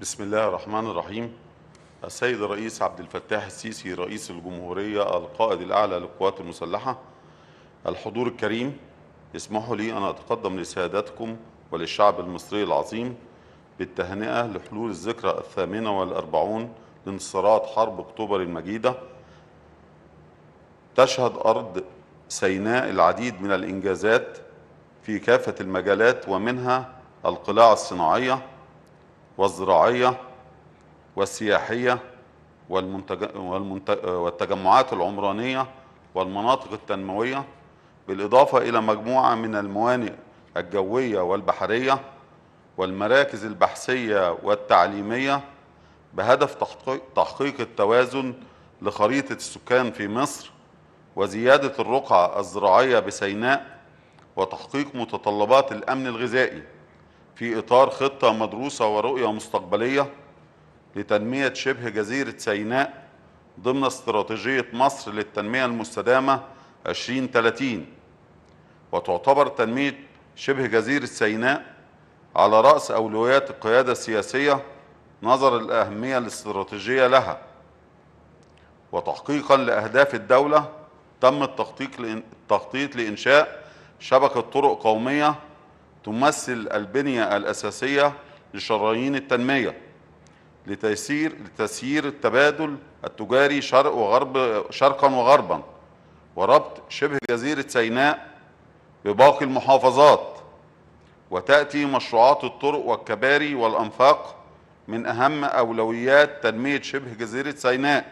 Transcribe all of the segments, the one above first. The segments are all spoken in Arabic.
بسم الله الرحمن الرحيم السيد الرئيس عبد الفتاح السيسي رئيس الجمهورية القائد الأعلى للقوات المسلحة الحضور الكريم اسمحوا لي أن أتقدم لسادتكم وللشعب المصري العظيم بالتهنئة لحلول الذكرى الثامنة والأربعون لانتصارات حرب أكتوبر المجيدة تشهد أرض سيناء العديد من الإنجازات في كافة المجالات ومنها القلاع الصناعية والزراعية والسياحية والمنتج... والمنت... والتجمعات العمرانية والمناطق التنموية بالإضافة إلى مجموعة من الموانئ الجوية والبحرية والمراكز البحثية والتعليمية بهدف تحقيق التوازن لخريطة السكان في مصر وزيادة الرقعة الزراعية بسيناء وتحقيق متطلبات الأمن الغذائي في إطار خطة مدروسة ورؤية مستقبلية لتنمية شبه جزيرة سيناء ضمن استراتيجية مصر للتنمية المستدامة 2030 وتعتبر تنمية شبه جزيرة سيناء على رأس أولويات القيادة السياسية نظرا للأهمية الاستراتيجية لها وتحقيقا لأهداف الدولة تم التخطيط لإنشاء شبكة طرق قومية تمثل البنية الأساسية لشرايين التنمية لتيسير لتسيير التبادل التجاري شرق وغرب شرقا وغربا وربط شبه جزيرة سيناء بباقي المحافظات وتأتي مشروعات الطرق والكباري والأنفاق من أهم أولويات تنمية شبه جزيرة سيناء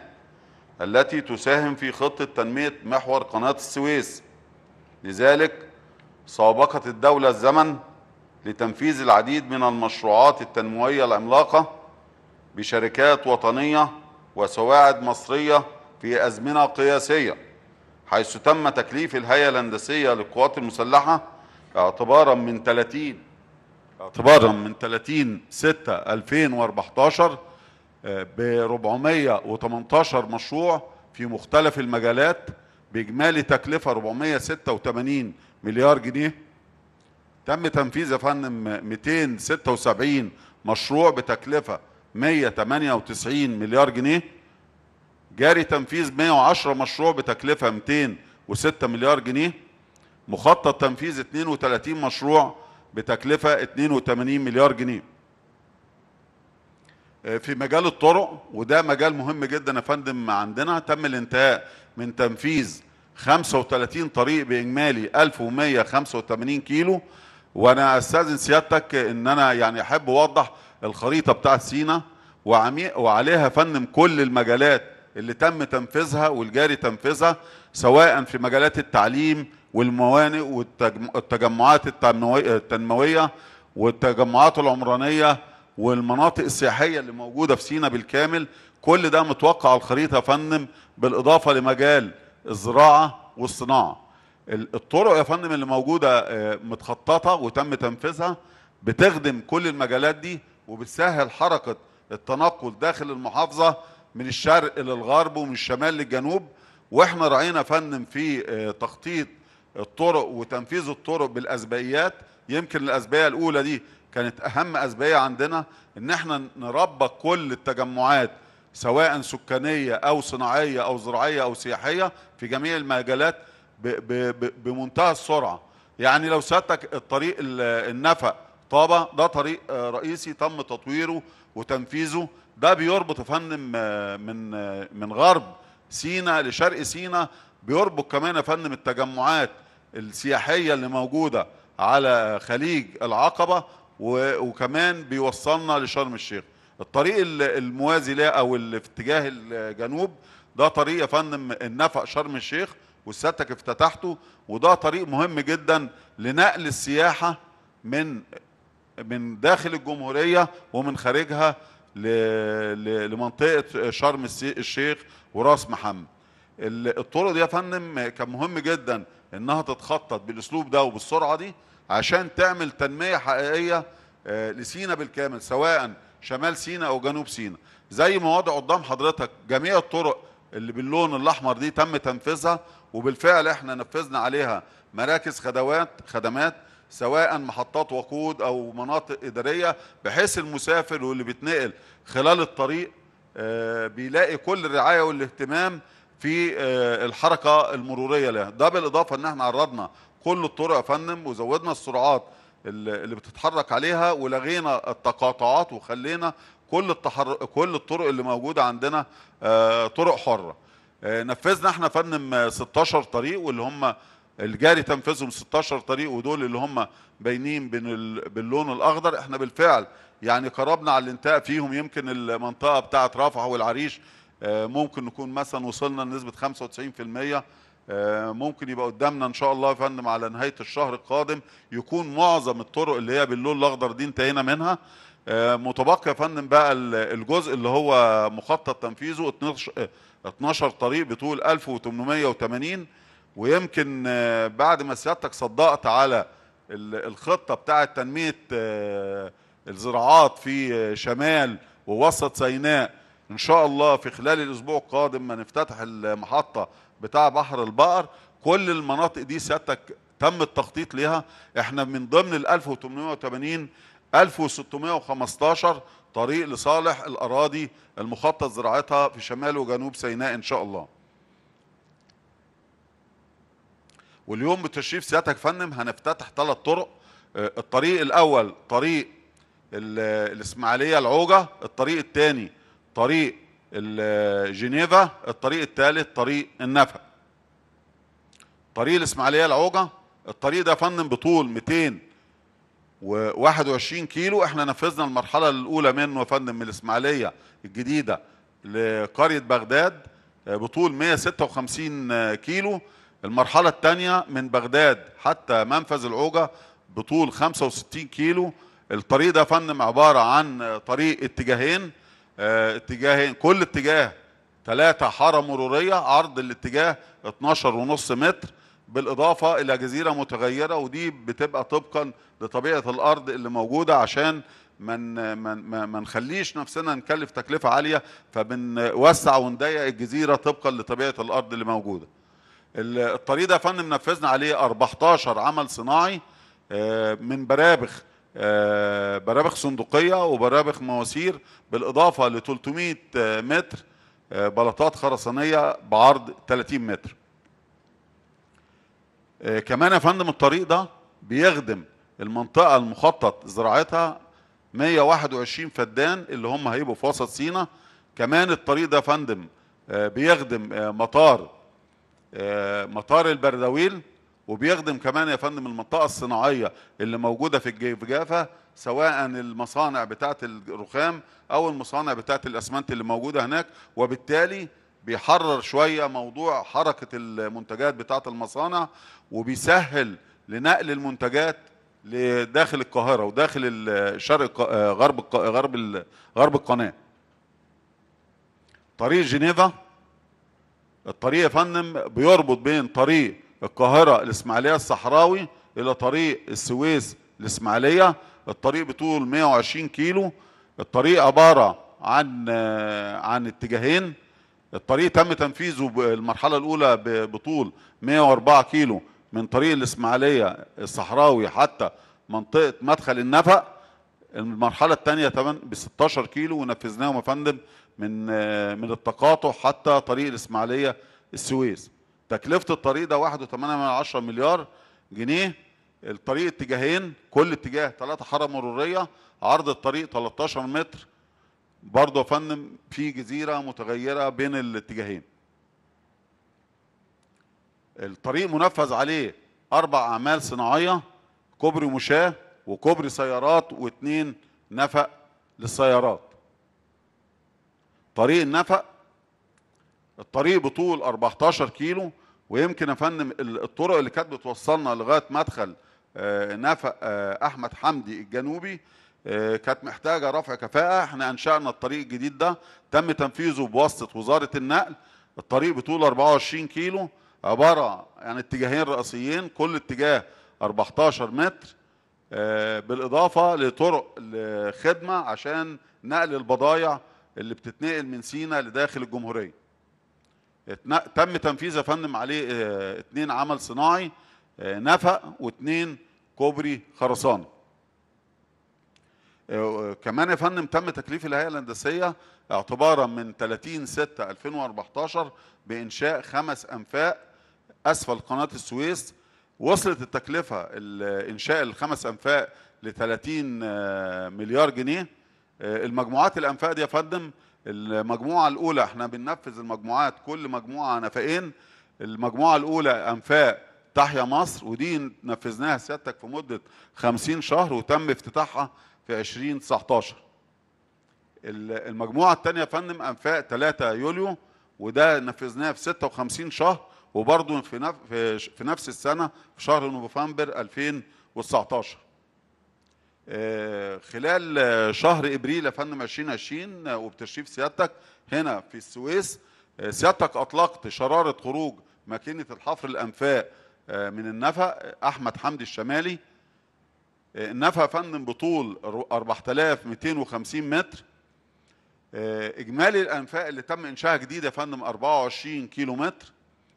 التي تساهم في خطة تنمية محور قناة السويس لذلك سابقت الدولة الزمن لتنفيذ العديد من المشروعات التنموية العملاقة بشركات وطنية وسواعد مصرية في أزمنة قياسية حيث تم تكليف الهيئة الهندسية للقوات المسلحة اعتبارا من 30 اعتبارا من 30 6 2014 ب 418 مشروع في مختلف المجالات باجمالي تكلفه 486 مليار جنيه تم تنفيذ يا فندم 276 مشروع بتكلفه 198 مليار جنيه جاري تنفيذ 110 مشروع بتكلفه 206 مليار جنيه مخطط تنفيذ 32 مشروع بتكلفه 82 مليار جنيه آه، في مجال الطرق وده مجال مهم جدا يا فندم عندنا تم الانتهاء من تنفيذ 35 طريق باجمالي 1185 كيلو وانا استاذن سيادتك ان انا يعني احب اوضح الخريطه بتاعت سينا وعليها فنم كل المجالات اللي تم تنفيذها والجاري تنفيذها سواء في مجالات التعليم والموانئ والتجمعات التنمويه والتجمعات العمرانيه والمناطق السياحيه اللي موجوده في سينا بالكامل كل ده متوقع الخريطه فنم بالاضافه لمجال الزراعه والصناعه الطرق يا فندم اللي موجوده آه، متخططه وتم تنفيذها بتخدم كل المجالات دي وبتسهل حركه التنقل داخل المحافظه من الشرق للغرب ومن الشمال للجنوب واحنا راينا فندم في آه، تخطيط الطرق وتنفيذ الطرق بالاسبقيات يمكن الاسبقيه الاولى دي كانت اهم اسبقيه عندنا ان احنا نربط كل التجمعات سواء سكانيه او صناعيه او زراعيه او سياحيه في جميع المجالات بمنتهى السرعه يعني لو سيادتك الطريق النفق طابة ده طريق رئيسي تم تطويره وتنفيذه ده بيربط فن من من غرب سينا لشرق سينا بيربط كمان فن من التجمعات السياحيه اللي موجوده على خليج العقبه وكمان بيوصلنا لشرم الشيخ الطريق الموازي له او اللي في اتجاه الجنوب ده طريق يا فندم النفق شرم الشيخ وسيادتك افتتحته وده طريق مهم جدا لنقل السياحه من من داخل الجمهوريه ومن خارجها لمنطقه شرم الشيخ وراس محمد الطرق دي يا فندم كان مهم جدا انها تتخطط بالاسلوب ده وبالسرعه دي عشان تعمل تنميه حقيقيه آه، لسينا بالكامل سواء شمال سيناء او جنوب سيناء زي ما وضع قدام حضرتك جميع الطرق اللي باللون الاحمر دي تم تنفيذها وبالفعل احنا نفذنا عليها مراكز خدوات خدمات سواء محطات وقود او مناطق اداريه بحيث المسافر واللي بيتنقل خلال الطريق آه، بيلاقي كل الرعايه والاهتمام في آه، الحركه المروريه له ده بالاضافه ان احنا عرضنا كل الطرق يا فندم وزودنا السرعات اللي بتتحرك عليها ولغينا التقاطعات وخلينا كل التحر... كل الطرق اللي موجوده عندنا آه، طرق حره آه، نفذنا احنا فنم 16 طريق واللي هم الجاري تنفيذهم 16 طريق ودول اللي هم باينين باللون الاخضر احنا بالفعل يعني قربنا على الانتهاء فيهم يمكن المنطقه بتاعه رفح والعريش آه، ممكن نكون مثلا وصلنا لنسبه 95% آه، ممكن يبقى قدامنا ان شاء الله يا فندم على نهايه الشهر القادم يكون معظم الطرق اللي هي باللون الاخضر دي انتهينا منها آه، متبقى يا فندم بقى الجزء اللي هو مخطط تنفيذه 12 آه، طريق بطول 1880 ويمكن بعد ما سيادتك صدقت على الخطه بتاعه تنميه الزراعات في شمال ووسط سيناء ان شاء الله في خلال الاسبوع القادم ما نفتتح المحطه بتاع بحر البقر كل المناطق دي سيادتك تم التخطيط ليها احنا من ضمن ال 1880 1615 طريق لصالح الاراضي المخطط زراعتها في شمال وجنوب سيناء ان شاء الله. واليوم بتشريف سيادتك فنم هنفتتح ثلاث طرق آه، الطريق الاول طريق الاسماعيليه العوجه الطريق الثاني طريق جنيفا الطريق الثالث طريق النفق طريق الاسماعيليه العوجه الطريق ده فندم بطول 221 كيلو احنا نفذنا المرحله الاولى منه يا فندم من الاسماعيليه الجديده لقريه بغداد بطول 156 كيلو المرحله الثانيه من بغداد حتى منفذ العوجه بطول 65 كيلو الطريق ده يا فندم عباره عن طريق اتجاهين آه، اتجاهين كل اتجاه ثلاثة حارة مرورية عرض الاتجاه 12 ونص متر بالإضافة إلى جزيرة متغيرة ودي بتبقى طبقا لطبيعة الأرض اللي موجودة عشان من من ما نخليش نفسنا نكلف تكلفة عالية فبنوسع ونضيق الجزيرة طبقا لطبيعة الأرض اللي موجودة الطريق ده فن منفذنا عليه 14 عمل صناعي آه، من برابخ آه، برابخ صندوقيه وبرابخ مواسير بالاضافه ل 300 متر آه، بلاطات خرسانيه بعرض 30 متر. آه، كمان يا فندم الطريق ده بيخدم المنطقه المخطط زراعتها 121 فدان اللي هم هيبقوا في وسط سينا كمان الطريق ده يا فندم بيخدم مطار مطار البرداويل وبيخدم كمان يا فندم المنطقه الصناعيه اللي موجوده في جافة سواء المصانع بتاعه الرخام او المصانع بتاعه الاسمنت اللي موجوده هناك وبالتالي بيحرر شويه موضوع حركه المنتجات بتاعه المصانع وبيسهل لنقل المنتجات لداخل القاهره وداخل الشرق غرب غرب غرب القناه طريق جنيفا الطريق يا فندم بيربط بين طريق القاهرة الإسماعيلية الصحراوي إلى طريق السويس الإسماعيلية الطريق بطول 120 كيلو الطريق عبارة عن عن اتجاهين الطريق تم تنفيذه المرحلة الأولى بطول 104 كيلو من طريق الإسماعيلية الصحراوي حتى منطقة مدخل النفق المرحلة الثانية تمام ب 16 كيلو ونفذناهم يا فندم من من التقاطع حتى طريق الإسماعيلية السويس تكلفه الطريق ده 1.8 مليار جنيه الطريق اتجاهين كل اتجاه ثلاثة حاره مروريه عرض الطريق 13 متر برضه يا فندم في جزيره متغيره بين الاتجاهين الطريق منفذ عليه اربع اعمال صناعيه كوبري مشاه وكوبري سيارات واثنين نفق للسيارات طريق النفق الطريق بطول 14 كيلو ويمكن يا فندم الطرق اللي كانت بتوصلنا لغايه مدخل آه، نفق آه، احمد حمدي الجنوبي آه، كانت محتاجه رفع كفاءه احنا انشانا الطريق الجديد ده تم تنفيذه بواسطه وزاره النقل الطريق بطوله 24 كيلو عباره عن اتجاهين رئيسيين كل اتجاه 14 متر بالاضافه لطرق لخدمه عشان نقل البضايع اللي بتتنقل من سينا لداخل الجمهوريه تم تنفيذ يا فندم عليه اثنين آه، عمل صناعي آه، نفق واثنين كوبري خرسانه آه، كمان يا فندم تم تكليف الهيئه الهندسيه اعتبارا من 30 6 2014 بانشاء خمس انفاق اسفل قناه السويس وصلت التكلفه انشاء الخمس انفاق ل 30 مليار جنيه المجموعات الانفاق دي يا فندم المجموعة الأولى احنا بننفذ المجموعات كل مجموعة نفقين المجموعة الأولى أنفاق تحيا مصر ودي نفذناها سيادتك في مدة 50 شهر وتم افتتاحها في 2019 المجموعة الثانية يا فندم أنفاق 3 يوليو وده نفذناه في 56 شهر وبرضه في نفس السنة في شهر نوفمبر 2019 آه، خلال شهر ابريل يا فندم 2020 آه، وبتشريف سيادتك هنا في السويس آه، سيادتك اطلقت شراره خروج ماكينه الحفر الانفاق من النفق احمد حمدي الشمالي النفق يا فندم بطول 4250 متر اجمالي الانفاق اللي تم انشائها جديد يا فندم 24 كيلو متر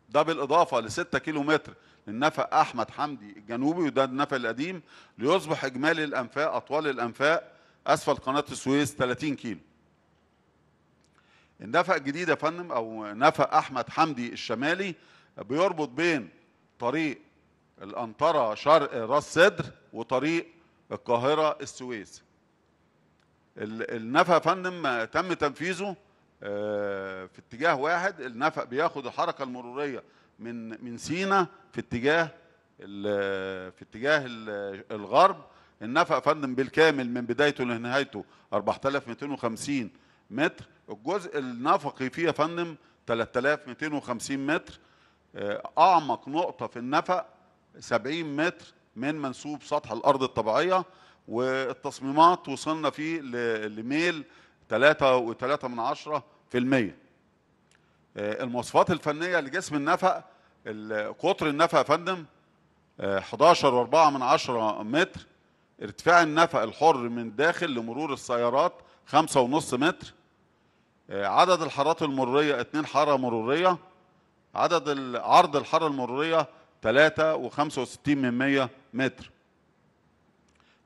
ده بالاضافه ل 6 كيلو متر النفق أحمد حمدي الجنوبي وده النفق القديم ليصبح إجمالي الأنفاق أطوال الأنفاق أسفل قناة السويس 30 كيلو النفق الجديد يا فندم أو نفق أحمد حمدي الشمالي بيربط بين طريق الأنطرة شرق راس سدر وطريق القاهرة السويس النفق يا فندم تم تنفيذه آه، في اتجاه واحد النفق بياخد الحركة المرورية من من سينا في اتجاه في اتجاه الغرب النفق فندم بالكامل من بدايته لنهايته 4250 متر الجزء النفقي فيه يا فندم 3250 متر آه، اعمق نقطه في النفق 70 متر من منسوب سطح الارض الطبيعيه والتصميمات وصلنا فيه لميل 3.3 من في المية. آه، المواصفات الفنيه لجسم النفق قطر النفق يا فندم 11.4 آه، من 10 متر ارتفاع النفق الحر من داخل لمرور السيارات 5.5 متر آه، عدد الحارات المرورية 2 حارة مرورية عدد عرض الحارة المرورية 3.65 من 100 متر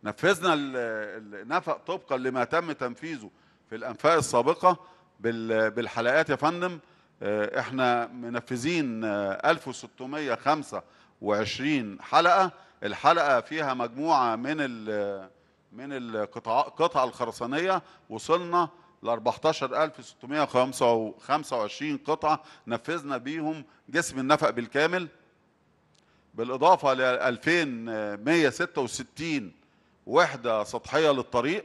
نفذنا النفق طبقا لما تم تنفيذه في الأنفاق السابقة بالحلقات يا فندم آه، احنا منفذين 1625 آه، حلقه الحلقه فيها مجموعه من آه، من القطع القطع الخرسانيه وصلنا ل 14625 قطعه نفذنا بيهم جسم النفق بالكامل بالاضافه ل 2166 وحده سطحيه للطريق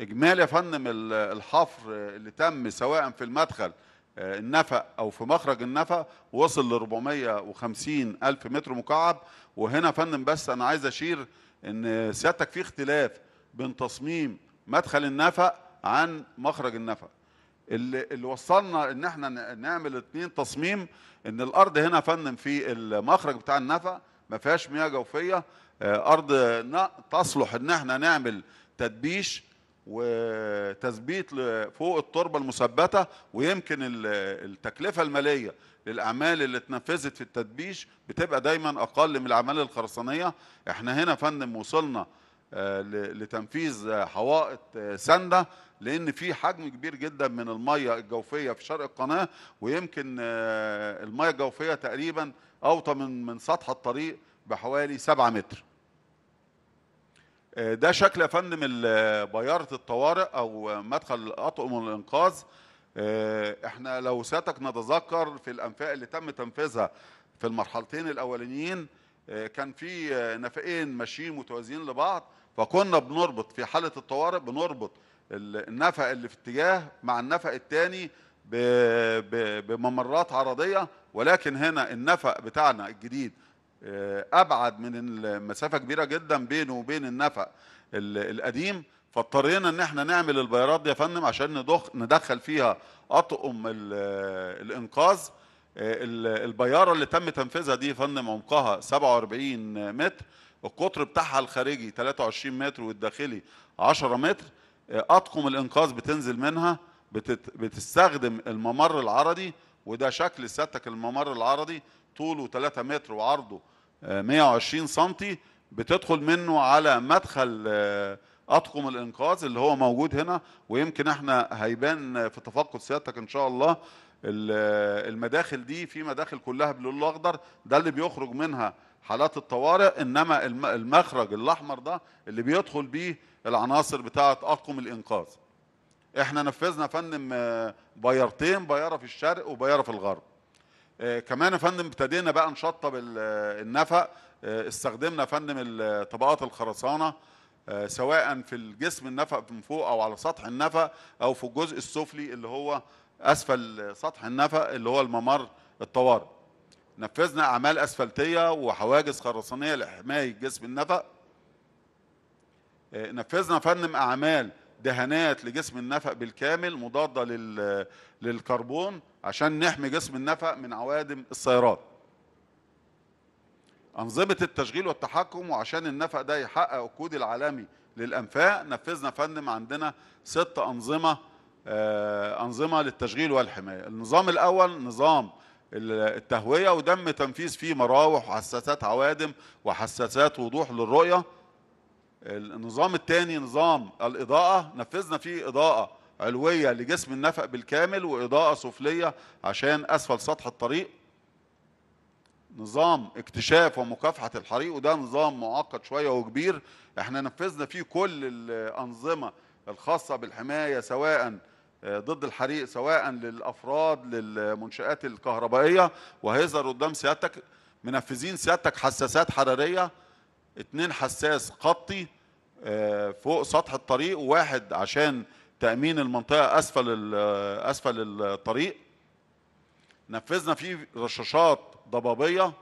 اجمالي يا فندم الحفر اللي تم سواء في المدخل آه، النفق او في مخرج النفق وصل ل 450 الف متر مكعب وهنا يا فندم بس انا عايز اشير ان سيادتك في اختلاف بين تصميم مدخل النفق عن مخرج النفق اللي, اللي وصلنا ان احنا نعمل اتنين تصميم ان الارض هنا يا فندم في المخرج بتاع النفق ما فيهاش مياه جوفيه آه، ارض تصلح ان احنا نعمل تدبيش وتثبيت فوق التربه المثبته ويمكن التكلفه الماليه للاعمال اللي اتنفذت في التدبيش بتبقى دايما اقل من الاعمال الخرسانيه احنا هنا فندم وصلنا آه، لتنفيذ آه، حوائط آه، سنده لان في حجم كبير جدا من الميه الجوفيه في شرق القناه ويمكن الميه الجوفيه تقريبا اوطى من من سطح الطريق بحوالي 7 متر آه، ده شكل يا فندم بيارة الطوارئ أو مدخل أطقم الإنقاذ آه، احنا لو سيادتك نتذكر في الأنفاق اللي تم تنفيذها في المرحلتين الأولانيين آه، كان في نفقين ماشيين متوازيين لبعض فكنا بنربط في حالة الطوارئ بنربط النفق اللي في اتجاه مع النفق الثاني بممرات عرضية ولكن هنا النفق بتاعنا الجديد ابعد من المسافه كبيره جدا بينه وبين النفق القديم فاضطرينا ان احنا نعمل البيارات دي يا فندم عشان ندخ ندخل فيها اطقم الانقاذ البياره اللي تم تنفيذها دي يا فندم عمقها 47 متر القطر بتاعها الخارجي 23 متر والداخلي 10 متر اطقم الانقاذ بتنزل منها بتت بتستخدم الممر العرضي وده شكل سيادتك الممر العرضي طوله 3 متر وعرضه 120 سم بتدخل منه على مدخل آه، اطقم الانقاذ اللي هو موجود هنا ويمكن احنا هيبان في تفقد سيادتك ان شاء الله آه، المداخل دي في مداخل كلها باللون الاخضر ده اللي بيخرج منها حالات الطوارئ انما المخرج الاحمر ده اللي بيدخل بيه العناصر بتاعه اطقم الانقاذ احنا نفذنا فن آه، بيارتين بياره في الشرق وبياره في الغرب آه، كمان يا فندم ابتدينا بقى نشطب آه، النفق آه، استخدمنا فندم طبقات الخرسانه سواء في الجسم النفق من فوق او على سطح النفق او في الجزء السفلي اللي هو اسفل سطح النفق اللي هو الممر الطوارئ نفذنا اعمال اسفلتيه وحواجز خرسانيه لحمايه جسم النفق نفذنا فندم اعمال دهانات لجسم النفق بالكامل مضادة للكربون عشان نحمي جسم النفق من عوادم السيارات أنظمة التشغيل والتحكم وعشان النفق ده يحقق الكود العالمي للأنفاق نفذنا فندم عندنا ست أنظمة آه، أنظمة للتشغيل والحماية النظام الأول نظام التهوية ودم تنفيذ فيه مراوح وحساسات عوادم وحساسات وضوح للرؤية النظام الثاني نظام الاضاءه نفذنا فيه اضاءه علويه لجسم النفق بالكامل واضاءه سفليه عشان اسفل سطح الطريق نظام اكتشاف ومكافحه الحريق وده نظام معقد شويه وكبير احنا نفذنا فيه كل الانظمه الخاصه بالحمايه سواء آه، ضد الحريق سواء للافراد للمنشات الكهربائيه وهيظهر قدام سيادتك منفذين سيادتك حساسات حراريه اتنين حساس خطي آه، فوق سطح الطريق وواحد عشان تأمين المنطقة أسفل آه، أسفل الطريق نفذنا فيه رشاشات ضبابية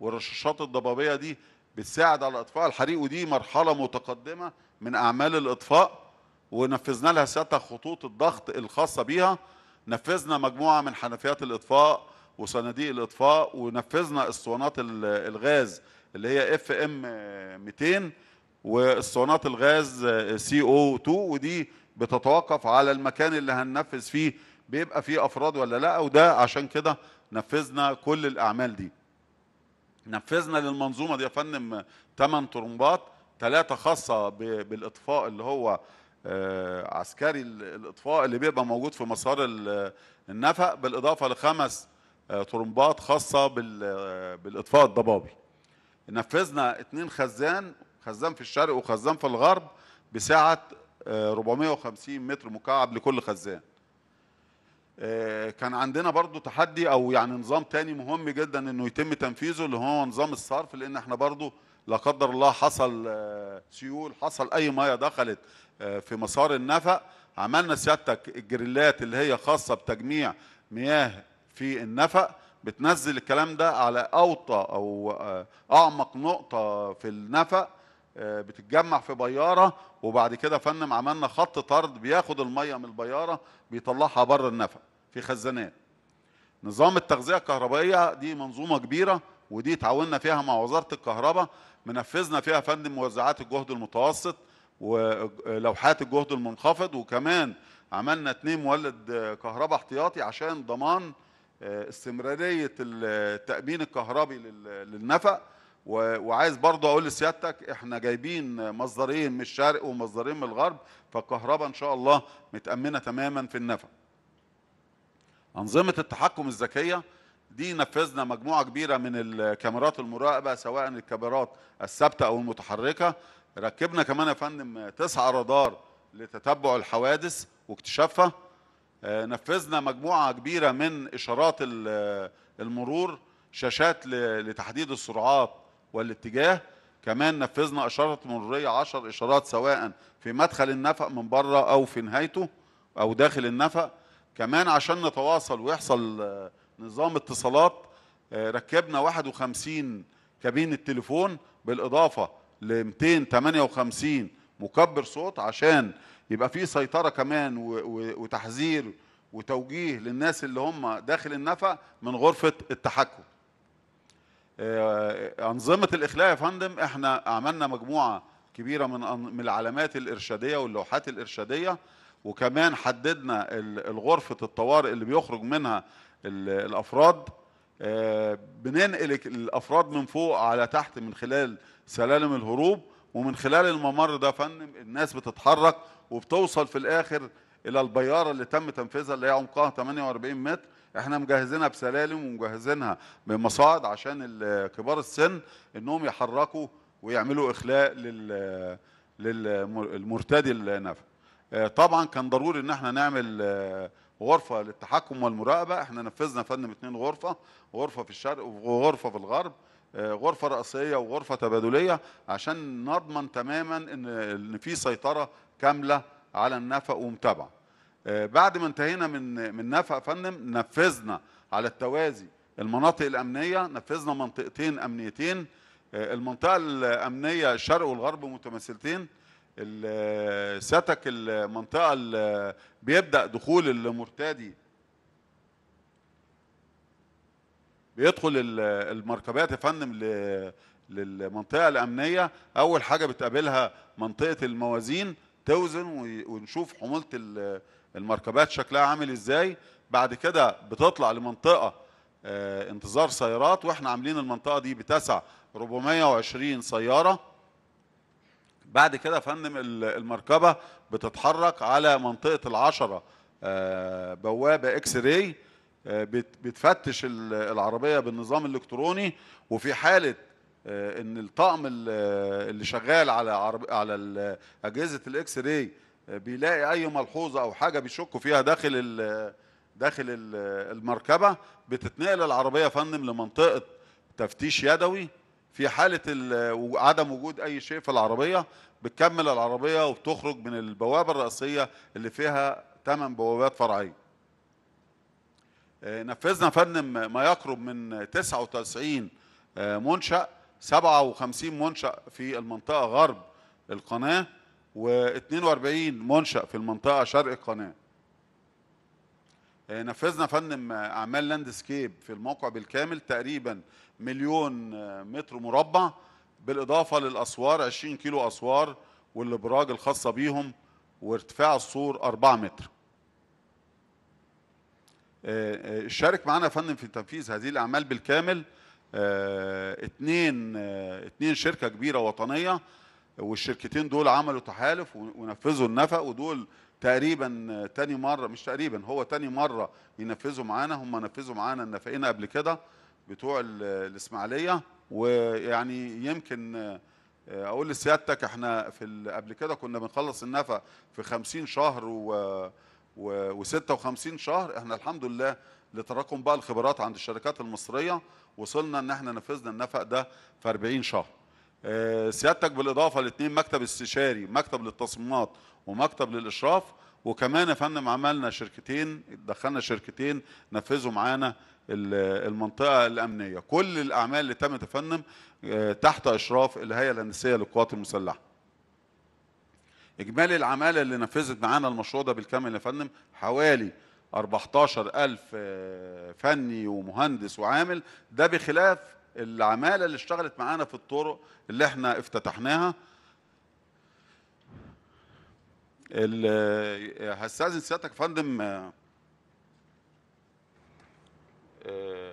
والرشاشات الضبابية دي بتساعد على إطفاء الحريق ودي مرحلة متقدمة من أعمال الإطفاء ونفذنا لها ستة خطوط الضغط الخاصة بيها نفذنا مجموعة من حنفيات الإطفاء وصناديق الإطفاء ونفذنا اسطوانات الغاز اللي هي اف ام 200 واسطوانات الغاز سي او 2 ودي بتتوقف على المكان اللي هننفذ فيه بيبقى فيه افراد ولا لا وده عشان كده نفذنا كل الاعمال دي نفذنا للمنظومه دي يا فندم 8 طرمبات ثلاثه خاصه بالاطفاء اللي هو آه، عسكري الاطفاء اللي بيبقى موجود في مسار النفق بالاضافه لخمس آه، طرمبات خاصه آه، بالاطفاء الضبابي نفذنا اثنين خزان خزان في الشرق وخزان في الغرب بسعة 450 آه، متر مكعب لكل خزان آه، كان عندنا برضو تحدي او يعني نظام تاني مهم جدا انه يتم تنفيذه اللي هو نظام الصرف لان احنا برضو لا قدر الله حصل آه، سيول حصل اي ميه دخلت في مسار النفق عملنا سيادتك الجريلات اللي هي خاصه بتجميع مياه في النفق بتنزل الكلام ده على اوطى او آه، اعمق نقطه في النفق آه، بتتجمع في بياره وبعد كده فنم عملنا خط طرد بياخد الميه من البياره بيطلعها بره النفق في خزانات نظام التغذيه الكهربائيه دي منظومه كبيره ودي تعاوننا فيها مع وزاره الكهرباء منفذنا فيها فن موزعات الجهد المتوسط ولوحات آه، الجهد المنخفض وكمان عملنا اتنين مولد كهرباء احتياطي عشان ضمان استمراريه التامين الكهربي للنفق وعايز برضه اقول لسيادتك احنا جايبين مصدرين من الشرق ومصدرين من الغرب فالكهرباء ان شاء الله متامنه تماما في النفق. انظمه التحكم الذكيه دي نفذنا مجموعه كبيره من الكاميرات المراقبه سواء الكاميرات الثابته او المتحركه ركبنا كمان يا فندم تسعه رادار لتتبع الحوادث واكتشافها آه، نفذنا مجموعه كبيره من اشارات المرور شاشات لتحديد السرعات والاتجاه كمان نفذنا اشاره مروريه 10 اشارات سواء في مدخل النفق من بره او في نهايته او داخل النفق كمان عشان نتواصل ويحصل آه، نظام اتصالات آه، ركبنا 51 كابينه تليفون بالاضافه ل 258 مكبر صوت عشان يبقى في سيطره كمان وتحذير وتوجيه للناس اللي هم داخل النفق من غرفه التحكم آه، انظمه الاخلاء يا فندم احنا عملنا مجموعه كبيره من من العلامات الارشاديه واللوحات الارشاديه وكمان حددنا غرفه الطوارئ اللي بيخرج منها الافراد آه، بننقل الافراد من فوق على تحت من خلال سلالم الهروب ومن خلال الممر ده فندم الناس بتتحرك وبتوصل في الاخر الى البياره اللي تم تنفيذها اللي هي عمقها 48 متر احنا مجهزينها بسلالم ومجهزينها بمصاعد عشان كبار السن انهم يحركوا ويعملوا اخلاء للمرتدي النفع آه، طبعا كان ضروري ان احنا نعمل آه، غرفه للتحكم والمراقبه احنا نفذنا فندم اثنين غرفه غرفه في الشرق وغرفه في الغرب آه، غرفه رئيسيه وغرفه تبادليه عشان نضمن تماما ان ان في سيطره كامله على النفق ومتابعه آه، بعد ما انتهينا من من نفق فندم نفذنا على التوازي المناطق الامنيه نفذنا منطقتين امنيتين آه، المنطقه الامنيه الشرق والغرب متماثلتين آه، ستك المنطقه اللي بيبدا دخول المرتدي بيدخل المركبات يا فندم للمنطقه الامنيه اول حاجه بتقابلها منطقه الموازين توزن ونشوف حمولة المركبات شكلها عامل ازاي بعد كده بتطلع لمنطقة آه، انتظار سيارات واحنا عاملين المنطقة دي بتسع 420 سيارة بعد كده فندم المركبة بتتحرك على منطقة العشرة آه، بوابة اكس راي آه، بتفتش العربية بالنظام الالكتروني وفي حالة آه، ان الطقم آه، اللي شغال على على اجهزه الاكس آه، راي بيلاقي اي ملحوظه او حاجه بيشكوا فيها داخل داخل المركبه بتتنقل العربيه يا فندم لمنطقه تفتيش يدوي في حاله عدم وجود اي شيء في العربيه بتكمل العربيه وبتخرج من البوابه الرئيسيه اللي فيها ثمان بوابات فرعيه. نفذنا فندم ما يقرب من 99 منشأ 57 منشأ في المنطقة غرب القناة و42 منشأ في المنطقة شرق القناة آه، نفذنا فن آه، أعمال لاندسكيب في الموقع بالكامل تقريبا مليون آه، متر مربع بالإضافة للأسوار 20 كيلو أسوار والابراج الخاصة بيهم وارتفاع السور 4 متر شارك معنا فن في تنفيذ هذه الأعمال بالكامل اثنين آه، اثنين آه، شركه كبيره وطنيه والشركتين دول عملوا تحالف ونفذوا النفق ودول تقريبا آه، تاني مره مش تقريبا هو تاني مره ينفذوا معانا هم نفذوا معانا النفقين قبل كده بتوع الاسماعيليه ويعني يمكن اقول لسيادتك احنا في قبل كده كنا بنخلص النفق في 50 شهر و و56 شهر احنا الحمد لله لتراكم بقى الخبرات عند الشركات المصريه وصلنا ان احنا نفذنا النفق ده في 40 شهر. آه، سيادتك بالاضافه لاثنين مكتب استشاري، مكتب للتصميمات ومكتب للاشراف وكمان يا فندم عملنا شركتين دخلنا شركتين نفذوا معانا المنطقه الامنيه، كل الاعمال اللي تمت يا فندم آه، تحت اشراف الهيئه الهندسيه للقوات المسلحه. اجمالي العماله اللي نفذت معانا المشروع ده بالكامل يا فندم حوالي 14000 آه، فني ومهندس وعامل ده بخلاف العماله اللي اشتغلت معانا في الطرق اللي احنا افتتحناها آه، هستاذن سيادتك يا فندم آه،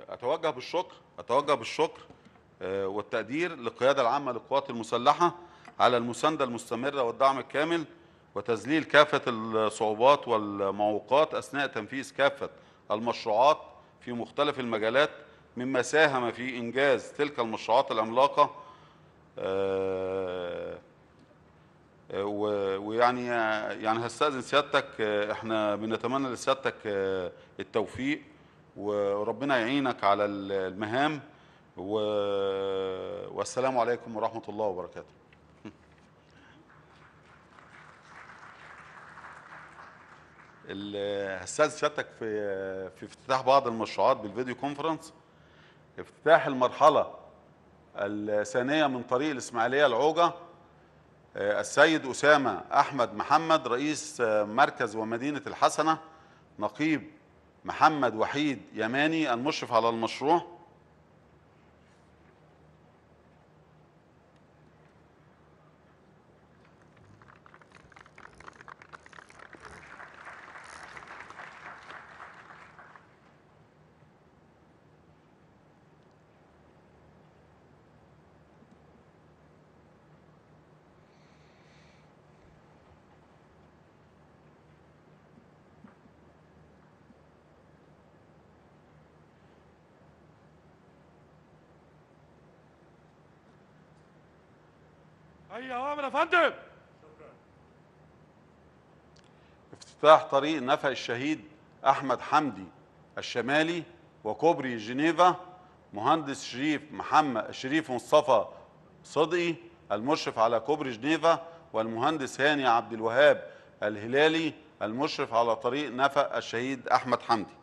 اتوجه بالشكر اتوجه بالشكر والتقدير للقياده العامه للقوات المسلحه على المسانده المستمره والدعم الكامل وتذليل كافة الصعوبات والمعوقات أثناء تنفيذ كافة المشروعات في مختلف المجالات مما ساهم في إنجاز تلك المشروعات العملاقة آه، آه، ويعني يعني هستأذن سيادتك آه، احنا بنتمنى لسيادتك التوفيق وربنا يعينك على المهام والسلام عليكم ورحمة الله وبركاته الاستاذ شاتك في في افتتاح بعض المشروعات بالفيديو كونفرنس افتتاح المرحله الثانيه من طريق الاسماعيليه العوجه آه، السيد اسامه احمد محمد رئيس آه، مركز ومدينه الحسنه نقيب محمد وحيد يماني المشرف على المشروع اي اوامر يا فندم افتتاح طريق نفق الشهيد احمد حمدي الشمالي وكوبري جنيفا مهندس شريف محمد شريف مصطفى صدقي المشرف على كوبري جنيفا والمهندس هاني عبد الوهاب الهلالي المشرف على طريق نفق الشهيد احمد حمدي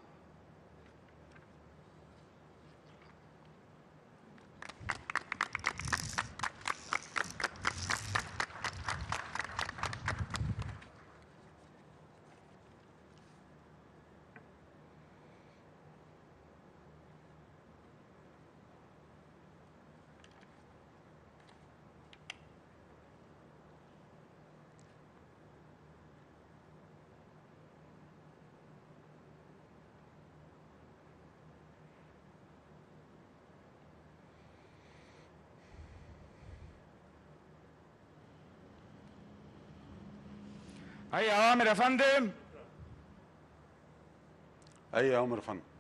عامر يا فندم ايوه يا عمر يا فندم